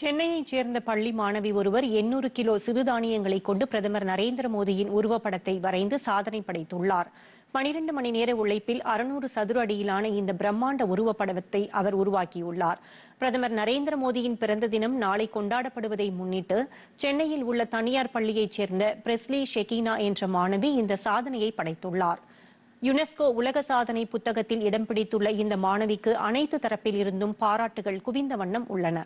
சென்னையைச் சேர்ந்த பள்ளி மாணவி ஒருவர் எண்ணூறு கிலோ சிறுதானியங்களை கொண்டு பிரதமர் நரேந்திர மோடியின் உருவப்படத்தை வரைந்து சாதனை படைத்துள்ளார் பனிரண்டு மணி நேர உழைப்பில் அறுநூறு சதுர அடியிலான இந்த பிரம்மாண்ட உருவப்படத்தை அவர் உருவாக்கியுள்ளார் பிரதமர் நரேந்திர மோடியின் பிறந்த தினம் நாளை கொண்டாடப்படுவதை முன்னிட்டு சென்னையில் உள்ள தனியார் பள்ளியைச் சேர்ந்த பிரெஸ்லி ஷெகீனா என்ற மாணவி இந்த சாதனையை படைத்துள்ளார் யுனெஸ்கோ உலக சாதனை புத்தகத்தில் இடம் பிடித்துள்ள இந்த மாணவிக்கு அனைத்து தரப்பில் இருந்தும் பாராட்டுகள் குவிந்த வண்ணம் உள்ளன